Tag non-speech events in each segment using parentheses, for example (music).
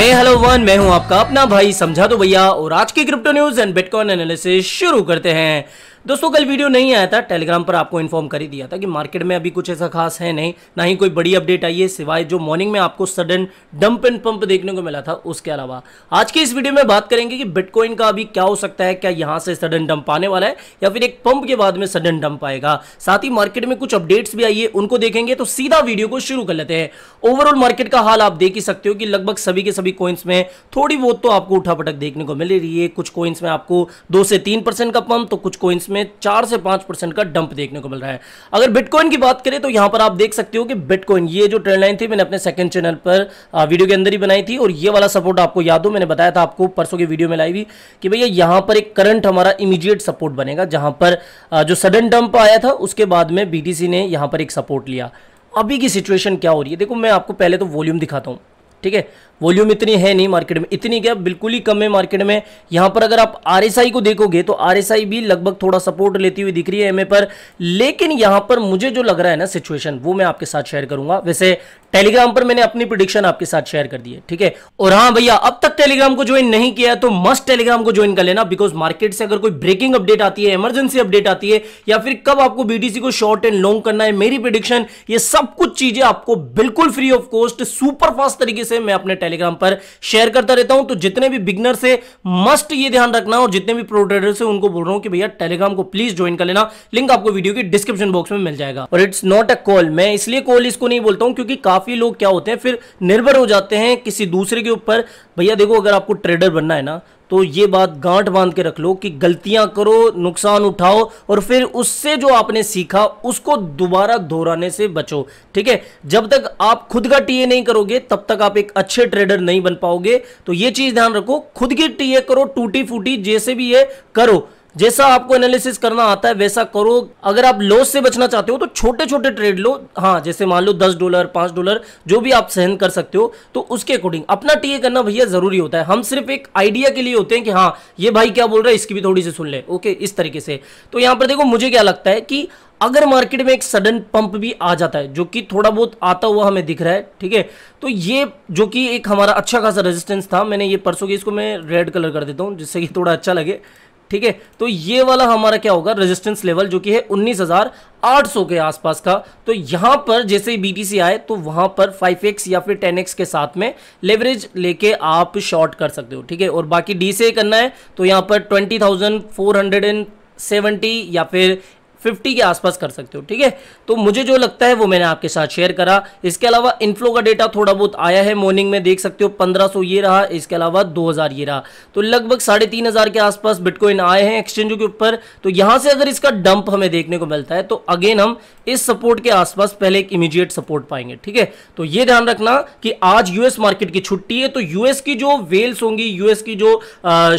हे hello one मैं हूं आपका अपना भाई समझा दो भैया और आज की crypto news and bitcoin analysis शुरू करते हैं दोस्तों कल वीडियो नहीं आया था टेलीग्राम पर आपको इन्फॉर्म कर ही दिया था कि मार्केट में अभी कुछ ऐसा खास है नहीं ना ही कोई बड़ी अपडेट आई है सिवाय जो मॉर्निंग में आपको सडन डंप एंड पंप देखने को मिला था उसके अलावा आज के इस वीडियो में बात करेंगे कि बिटकॉइन का अभी क्या हो सकता है क्या यहाँ से सडन डंप आने वाला है या फिर एक पंप के बाद में सडन डंप आएगा साथ ही मार्केट में कुछ अपडेट्स भी आई है उनको देखेंगे तो सीधा वीडियो को शुरू कर लेते हैं ओवरऑल मार्केट का हाल आप देख ही सकते हो कि लगभग सभी के सभी कॉइन्स में थोड़ी बहुत तो आपको उठापटक देखने को मिल रही है कुछ कॉइन्स में आपको दो से तीन परसेंट का पंप तो कुछ कॉइन्स में चार से पांच परसेंट का डंप देखने को मिल रहा है अगर बिटकॉइन की बात करें तो यहां पर आप देख सकते हो कि बिटकॉइन ये जो ट्रेंड लाइन थी मैंने अपने सेकंड चैनल पर वीडियो के अंदर ही बनाई थी और ये वाला सपोर्ट आपको याद हो मैंने बताया था आपको परसों की वीडियो में लाई हुई कि भैया यहां पर एक करंट हमारा इमीडिएट सपोर्ट बनेगा जहां पर जो सडन डंप आया था उसके बाद में बी ने यहां पर एक सपोर्ट लिया अभी की सिचुएशन क्या हो रही है देखो मैं आपको पहले तो वॉल्यूम दिखाता हूँ ठीक है वॉल्यूम इतनी है नहीं मार्केट में इतनी क्या बिल्कुल ही कम है मार्केट में यहां पर अगर आप आर को देखोगे तो आर भी लगभग थोड़ा सपोर्ट लेती हुई दिख रही है एम पर लेकिन यहां पर मुझे जो लग रहा है ना सिचुएशन वो मैं आपके साथ शेयर करूंगा वैसे टेलीग्राम पर मैंने अपनी प्रिडिक्शन आपके साथ शेयर कर दी है ठीक है और हाँ भैया अब तक टेलीग्राम को ज्वाइन नहीं किया तो मस्ट टेलीग्राम को ज्वाइन कर लेना बिकॉज मार्केट से अगर कोई ब्रेकिंग अपडेट आती है इमरजेंसी अपडेट आती है या फिर कब आपको बीटीसी को शॉर्ट एंड लॉन्ग करना है मेरी प्रिडिक्शन ये सब कुछ चीजें आपको बिल्कुल free of cost super fast तरीके से से मैं अपने टेलीग्राम पर शेयर करता रहता हूं तो जितने भी बिगनर से मस्ट ये ध्यान रखना और जितने भी प्रोडेडर से उनको बोल रहा हूं कि भैया टेलीग्राम को प्लीज ज्वाइन कर लेना लिंक आपको वीडियो की डिस्क्रिप्शन बॉक्स में मिल जाएगा और इट्स नॉट अ कॉल मैं इसलिए कॉल इसको नहीं बोलता हूं क्योंकि काफी लोग क्या होते हैं फिर निर्भर हो जाते हैं किसी दूसरे के ऊपर भैया देखो अगर आपको ट्रेडर बनना है ना तो ये बात गांठ बांध के रख लो कि गलतियां करो नुकसान उठाओ और फिर उससे जो आपने सीखा उसको दोबारा दोहराने से बचो ठीक है जब तक आप खुद का टीए नहीं करोगे तब तक आप एक अच्छे ट्रेडर नहीं बन पाओगे तो ये चीज ध्यान रखो खुद की टीए करो टूटी फूटी जैसे भी है करो जैसा आपको एनालिसिस करना आता है वैसा करो अगर आप लॉस से बचना चाहते हो तो छोटे छोटे ट्रेड लो हाँ जैसे मान लो दस डॉलर पांच डॉलर जो भी आप सहन कर सकते हो तो उसके अकॉर्डिंग अपना टीए करना भैया जरूरी होता है हम सिर्फ एक आइडिया के लिए होते हैं कि हाँ ये भाई क्या बोल रहा है इसकी भी थोड़ी सी सुन ले ओके इस तरीके से तो यहाँ पर देखो मुझे क्या लगता है कि अगर मार्केट में एक सडन पंप भी आ जाता है जो कि थोड़ा बहुत आता हुआ हमें दिख रहा है ठीक है तो ये जो कि एक हमारा अच्छा खासा रेजिस्टेंस था मैंने ये परसों की इसको मैं रेड कलर कर देता हूँ जिससे कि थोड़ा अच्छा लगे ठीक है तो ये वाला हमारा क्या होगा रेजिस्टेंस लेवल जो कि है 19,800 के आसपास का तो यहां पर जैसे बीटीसी आए तो वहां पर 5x या फिर 10x के साथ में लेवरेज लेके आप शॉर्ट कर सकते हो ठीक है और बाकी डी से करना है तो यहां पर 20,470 या फिर फिफ्टी के आसपास कर सकते हो ठीक है तो मुझे जो लगता है वो मैंने आपके साथ शेयर करा इसके अलावा इनफ्लो का डेटा थोड़ा बहुत आया है मॉर्निंग में देख सकते हो 1500 ये रहा इसके अलावा 2000 ये रहा तो लगभग साढ़े तीन हज़ार के आसपास बिटकॉइन आए हैं एक्सचेंजों के ऊपर तो यहां से अगर इसका डंप हमें देखने को मिलता है तो अगेन हम इस सपोर्ट के आसपास पहले एक इमीजिएट सपोर्ट पाएंगे ठीक है तो ये ध्यान रखना कि आज यूएस मार्केट की छुट्टी है तो यूएस की जो वेल्स होंगी यूएस की जो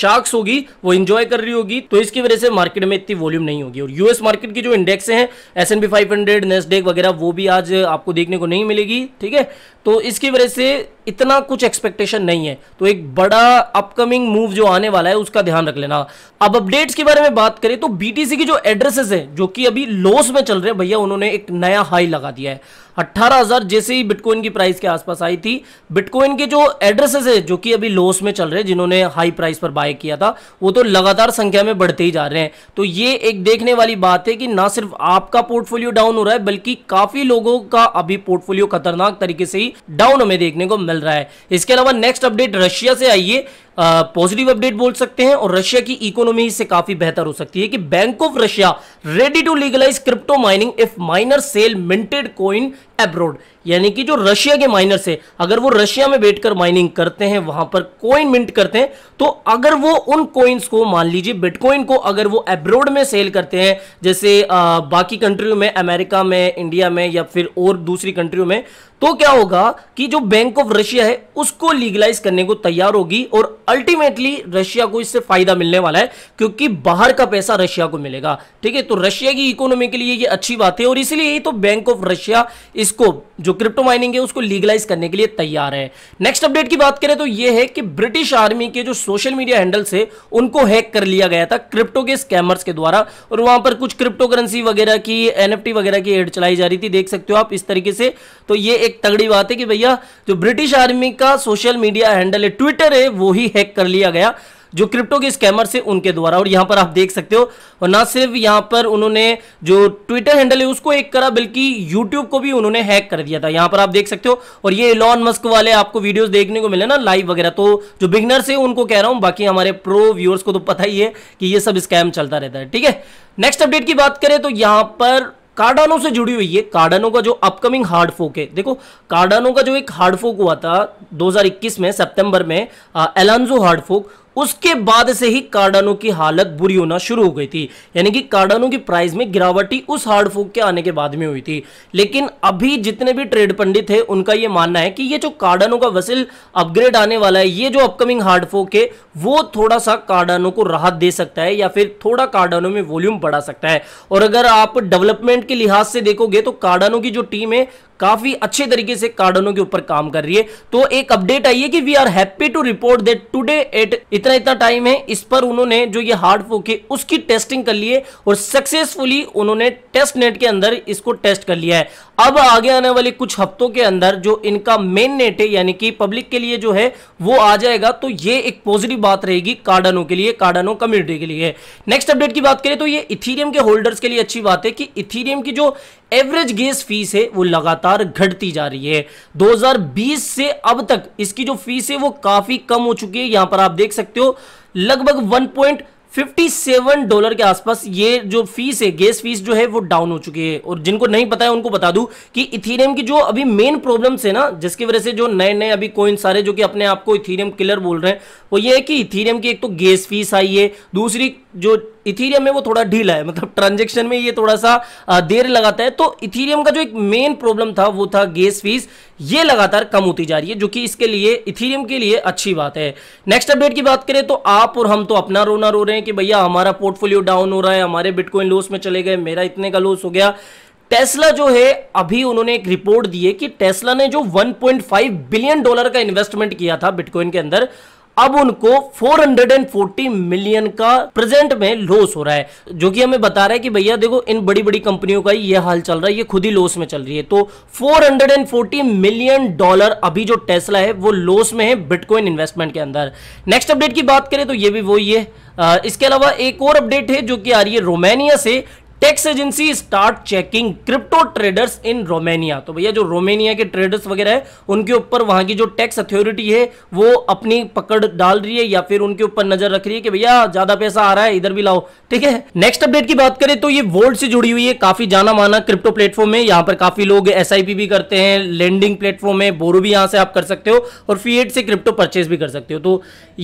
शार्क्स होगी वो इंजॉय कर रही होगी तो इसकी वजह से मार्केट में इतनी वॉल्यूम नहीं होगी और यूएस मार्केट मार्केट की जो इंडेक्स हैं S and P five hundred वगैरह वो भी आज आपको देखने को नहीं मिलेगी ठीक है तो इसकी वजह से इतना कुछ एक्सपेक्टेशन नहीं है तो एक बड़ा अपकमिंग मूव जो आने वाला है उसका ध्यान रख लेना अब अपडेट्स के बारे में बात करें तो बीटीसी की जो एड्रेसेस हैं जो कि अभी लॉस में चल रहे हैं भैया उन्होंने एक नया हाई लगा दिया है 18000 जैसे ही बिटकॉइन की प्राइस के आसपास आई थी बिटकॉइन के जो एड्रेसेस है जो कि अभी लॉस में चल रहे हैं जिन्होंने हाई प्राइस पर बाय किया था वो तो लगातार संख्या में बढ़ते ही जा रहे हैं तो ये एक देखने वाली बात है कि ना सिर्फ आपका पोर्टफोलियो डाउन हो रहा है बल्कि काफी लोगों का अभी पोर्टफोलियो खतरनाक तरीके से ही डाउन हमें देखने को मिल रहा है इसके अलावा नेक्स्ट अपडेट रशिया से आई है पॉजिटिव अपडेट बोल सकते हैं और रशिया की इकोनॉमी इससे काफी बेहतर हो सकती है कि Bank of Russia ready to legalise crypto mining if miner sell minted coin abroad यानी कि जो रशिया के माइनर्स है अगर वो रशिया में बैठकर माइनिंग करते हैं वहां पर कॉइन मिंट करते हैं तो अगर वो उन कॉइन्स को मान लीजिए बिटकॉइन को अगर वो एब्रोड में सेल करते हैं जैसे आ, बाकी कंट्रियों में अमेरिका में इंडिया में या फिर और दूसरी कंट्रियों में तो क्या होगा कि जो बैंक ऑफ रशिया है उसको लीगलाइज करने को तैयार होगी और अल्टीमेटली रशिया को इससे फायदा मिलने वाला है क्योंकि बाहर का पैसा रशिया को मिलेगा ठीक है तो रशिया की इकोनॉमी के लिए ये अच्छी बात है और इसलिए ही तो बैंक ऑफ रशिया इसको जो क्रिप्टो माइनिंग है उसको लीगलाइज करने के लिए तैयार है नेक्स्ट अपडेट की बात करें तो यह है कि ब्रिटिश आर्मी के जो सोशल मीडिया हैंडल्स है उनको हैक कर लिया गया था क्रिप्टो के स्कैमर्स के द्वारा और वहां पर कुछ क्रिप्टो करेंसी वगैरह की एन वगैरह की एड चलाई जा रही थी देख सकते हो आप इस तरीके से तो ये एक तगड़ी बात है कि भैया जो ब्रिटिश आर्मी का सोशल मीडिया हैंडल है ट्विटर है वो ही हैक कर लिया गया जो क्रिप्टो के स्कैमर से उनके द्वारा और यहां पर आप देख सकते हो और ना सिर्फ यहां पर उन्होंने जो ट्विटर हैंडल है उसको एक करा बल्कि यूट्यूब को भी उन्होंने हैक कर दिया था यहां पर आप देख सकते हो और ये इलॉन मस्क वाले आपको वीडियोस देखने को मिले ना लाइव वगैरह तो जो बिगनर्स है उनको कह रहा हूं बाकी हमारे प्रो व्यूअर्स को तो पता ही है कि यह सब स्कैम चलता रहता है ठीक है नेक्स्ट अपडेट की बात करें तो यहां पर कार्डानो से जुड़ी हुई है कार्डानो का जो अपकमिंग हार्ड फोक है देखो कार्डानो का जो एक हार्ड फोक हुआ था 2021 में सितंबर में एलानजो हार्ड फोक उसके बाद से ही कार्डानो की हालत बुरी होना शुरू हो गई थी यानी कि कार्डानो की प्राइस में गिरावटी उस हार्ड फोक के आने के बाद में हुई थी लेकिन अभी जितने भी ट्रेड पंडित है उनका ये मानना है कि ये जो कार्डानो का वसील अपग्रेड आने वाला है ये जो अपकमिंग हार्ड फोक है वो थोड़ा सा कार्डानो को राहत दे सकता है या फिर थोड़ा कार्डानो में वॉल्यूम बढ़ा सकता है और अगर आप डेवलपमेंट के लिहाज से देखोगे तो कार्डानो की जो टीम है काफी अच्छे तरीके से कार्डनो के ऊपर काम कर रही है तो एक अपडेट आई है कि we are happy to report that today at इतना इतना टाइम है इस पर उन्होंने जो ये हार्ड फोक है उसकी टेस्टिंग कर ली है और सक्सेसफुली उन्होंने टेस्ट नेट के अंदर इसको टेस्ट कर लिया है अब आगे आने वाले कुछ हफ्तों के अंदर जो इनका मेन नेट है यानी कि पब्लिक के लिए जो है वो आ जाएगा तो ये एक पॉजिटिव बात रहेगी कार्डनो के लिए कार्डनो कम्युनिटी के लिए नेक्स्ट अपडेट की बात करें तो ये इथीरियम के होल्डर्स के लिए अच्छी बात है कि इथीरियम की जो एवरेज गेस फीस है वो लगातार लगातार घटती जा रही है 2020 से अब तक इसकी जो फीस है वो काफी कम हो चुकी है यहां पर आप देख सकते हो लगभग 1.57 डॉलर के आसपास ये जो फीस है गैस फीस जो है वो डाउन हो चुकी है और जिनको नहीं पता है उनको बता दूं कि इथीरियम की जो अभी मेन प्रॉब्लम्स है ना जिसकी वजह से जो नए नए अभी कोइन सारे जो कि अपने आप को इथीरियम किलर बोल रहे हैं वो ये है कि इथीरियम की एक तो गैस फीस आई है दूसरी जो इथीरियम में वो थोड़ा ढीला है मतलब ट्रांजेक्शन में ये थोड़ा सा देर लगाता है तो इथीरियम का जो एक मेन प्रॉब्लम था वो था गैस फीस ये लगातार कम होती जा रही है जो कि इसके लिए इथीरियम के लिए अच्छी बात है नेक्स्ट अपडेट की बात करें तो आप और हम तो अपना रोना रो रहे हैं कि भैया हमारा पोर्टफोलियो डाउन हो रहा है हमारे बिटकॉइन लॉस में चले गए मेरा इतने का लॉस हो गया टेस्ला जो है अभी उन्होंने एक रिपोर्ट दी है कि टेस्ला ने जो 1.5 बिलियन डॉलर का इन्वेस्टमेंट किया था बिटकॉइन के अंदर अब उनको 440 मिलियन का प्रेजेंट में लॉस हो रहा है जो कि हमें बता रहा है कि भैया देखो इन बड़ी बड़ी कंपनियों का ये हाल चल रहा है ये खुद ही लॉस में चल रही है तो 440 मिलियन डॉलर अभी जो टेस्ला है वो लॉस में है बिटकॉइन इन्वेस्टमेंट के अंदर नेक्स्ट अपडेट की बात करें तो ये भी वही है इसके अलावा एक और अपडेट है जो कि आ रही है रोमानिया से tax agency start checking crypto traders in Romania तो भैया जो रोमेनिया के ट्रेडर्स वगैरह है उनके ऊपर वहां की जो टैक्स अथॉरिटी है वो अपनी पकड़ डाल रही है या फिर उनके ऊपर नजर रख रही है कि भैया ज्यादा पैसा आ रहा है इधर भी लाओ ठीक है नेक्स्ट अपडेट की बात करें तो ये वोल्ड से जुड़ी हुई है काफी जाना माना क्रिप्टो प्लेटफॉर्म है यहाँ पर काफी लोग एस भी करते हैं लैंडिंग प्लेटफॉर्म है बोरू भी यहां से आप कर सकते हो और फीएड से क्रिप्टो परचेज भी कर सकते हो तो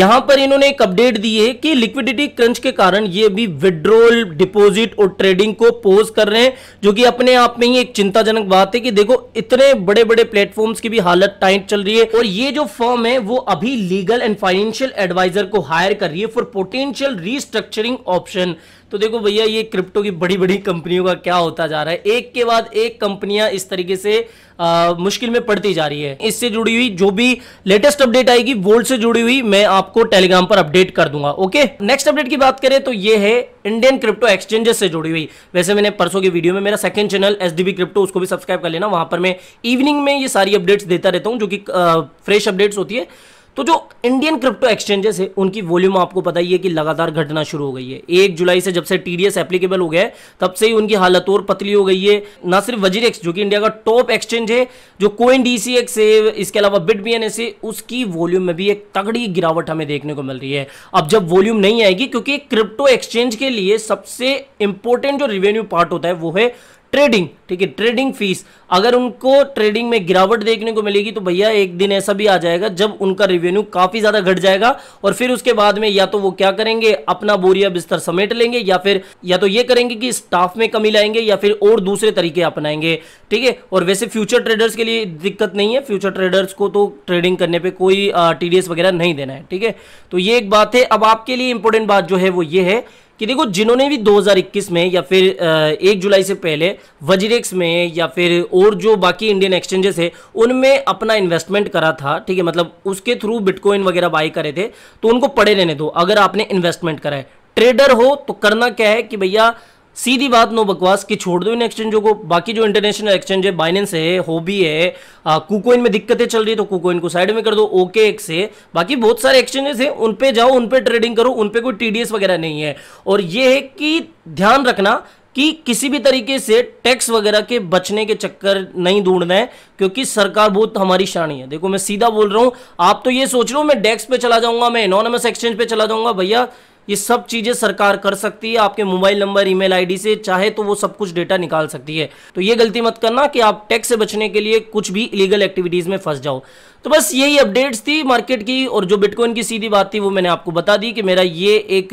यहां पर इन्होंने एक अपडेट दी है कि लिक्विडिटी क्रंच के कारण ये भी विड्रोल डिपोजिट और ट्रेड ट्रेडिंग को पोज कर रहे हैं जो कि अपने आप में ही एक चिंताजनक बात है कि देखो इतने बड़े बड़े प्लेटफॉर्म्स की भी हालत टाइट चल रही है और ये जो फॉर्म है वो अभी लीगल एंड फाइनेंशियल एडवाइजर को हायर कर रही है फॉर पोटेंशियल रिस्ट्रक्चरिंग ऑप्शन तो देखो भैया ये क्रिप्टो की बड़ी बड़ी कंपनियों का क्या होता जा रहा है एक के बाद एक कंपनियां इस तरीके से आ, मुश्किल में पड़ती जा रही है इससे जुड़ी हुई जो भी लेटेस्ट अपडेट आएगी वोल्ड से जुड़ी हुई मैं आपको टेलीग्राम पर अपडेट कर दूंगा ओके नेक्स्ट अपडेट की बात करें तो ये है इंडियन क्रिप्टो एक्सचेंजेस से जुड़ी हुई वैसे मैंने परसों की वीडियो में मेरा सेकंड चैनल एस क्रिप्टो उसको भी सब्सक्राइब कर लेना वहां पर मैं इवनिंग में ये सारी अपडेट्स देता रहता हूँ जो कि फ्रेश अपडेट्स होती है तो जो इंडियन क्रिप्टो एक्सचेंजेस है उनकी वॉल्यूम आपको पता ही है कि लगातार घटना शुरू हो गई है एक जुलाई से जब से टीडीएस एप्लीकेबल हो गया है तब से ही उनकी हालत और पतली हो गई है ना सिर्फ वजीर जो कि इंडिया का टॉप एक्सचेंज है जो कोइन डीसीएक्स है इसके अलावा बिट बी एस है उसकी वॉल्यूम में भी एक तगड़ी गिरावट हमें देखने को मिल रही है अब जब वॉल्यूम नहीं आएगी क्योंकि क्रिप्टो एक्सचेंज के लिए सबसे इंपॉर्टेंट जो रिवेन्यू पार्ट होता है वो है ट्रेडिंग ठीक है ट्रेडिंग फीस अगर उनको ट्रेडिंग में गिरावट देखने को मिलेगी तो भैया एक दिन ऐसा भी आ जाएगा जब उनका रेवेन्यू काफ़ी ज़्यादा घट जाएगा और फिर उसके बाद में या तो वो क्या करेंगे अपना बोरिया बिस्तर समेट लेंगे या फिर या तो ये करेंगे कि स्टाफ में कमी लाएंगे या फिर और दूसरे तरीके अपनाएंगे ठीक है और वैसे फ्यूचर ट्रेडर्स के लिए दिक्कत नहीं है फ्यूचर ट्रेडर्स को तो ट्रेडिंग करने पर कोई टी वगैरह नहीं देना है ठीक है तो ये एक बात है अब आपके लिए इंपॉर्टेंट बात जो है वो ये है कि देखो जिन्होंने भी 2021 में या फिर एक जुलाई से पहले वजीरेक्स में या फिर और जो बाकी इंडियन एक्सचेंजेस है उनमें अपना इन्वेस्टमेंट करा था ठीक है मतलब उसके थ्रू बिटकॉइन वगैरह बाई करे थे तो उनको पड़े रहने दो अगर आपने इन्वेस्टमेंट करा है ट्रेडर हो तो करना क्या है कि भैया सीधी बात नो बकवास कि छोड़ दो इन एक्सचेंजों को बाकी जो इंटरनेशनल एक्सचेंज है बाइनेंस है होबी है कुकोइन में दिक्कतें चल रही तो कुकोइन को साइड में कर दो ओके एक्स है बाकी बहुत सारे एक्सचेंजेस हैं उन पे जाओ उन पे ट्रेडिंग करो उन पे कोई टीडीएस वगैरह नहीं है और ये है कि ध्यान रखना कि किसी भी तरीके से टैक्स वगैरह के बचने के चक्कर नहीं ढूंढना है क्योंकि सरकार बहुत हमारी शानी है देखो मैं सीधा बोल रहा हूँ आप तो ये सोच रहे हो मैं डेस्क पे चला जाऊंगा मैं इनोनमस एक्सचेंज पे चला जाऊंगा भैया ये सब चीज़ें सरकार कर सकती है आपके मोबाइल नंबर ईमेल आईडी से चाहे तो वो सब कुछ डेटा निकाल सकती है तो ये गलती मत करना कि आप टैक्स से बचने के लिए कुछ भी इलीगल एक्टिविटीज़ में फंस जाओ तो बस यही अपडेट्स थी मार्केट की और जो बिटकॉइन की सीधी बात थी वो मैंने आपको बता दी कि मेरा ये एक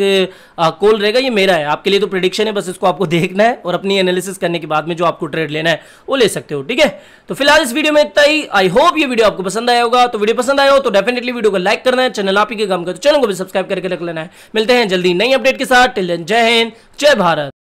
कॉल रहेगा ये मेरा है आपके लिए तो प्रिडिक्शन है बस इसको आपको (laughs) देखना है और अपनी एनालिसिस करने के बाद में जो आपको ट्रेड लेना है वो ले सकते हो ठीक है तो फिलहाल इस वीडियो में इतना ही आई होप ये वीडियो आपको पसंद आया होगा तो वीडियो पसंद आया हो तो डेफिनेटली वीडियो को लाइक करना है चैनल आप ही के काम का तो चैनल को भी सब्सक्राइब करके रख लेना है मिलते हैं जल्दी नई अपडेट के साथ टिल जय हिंद जय भारत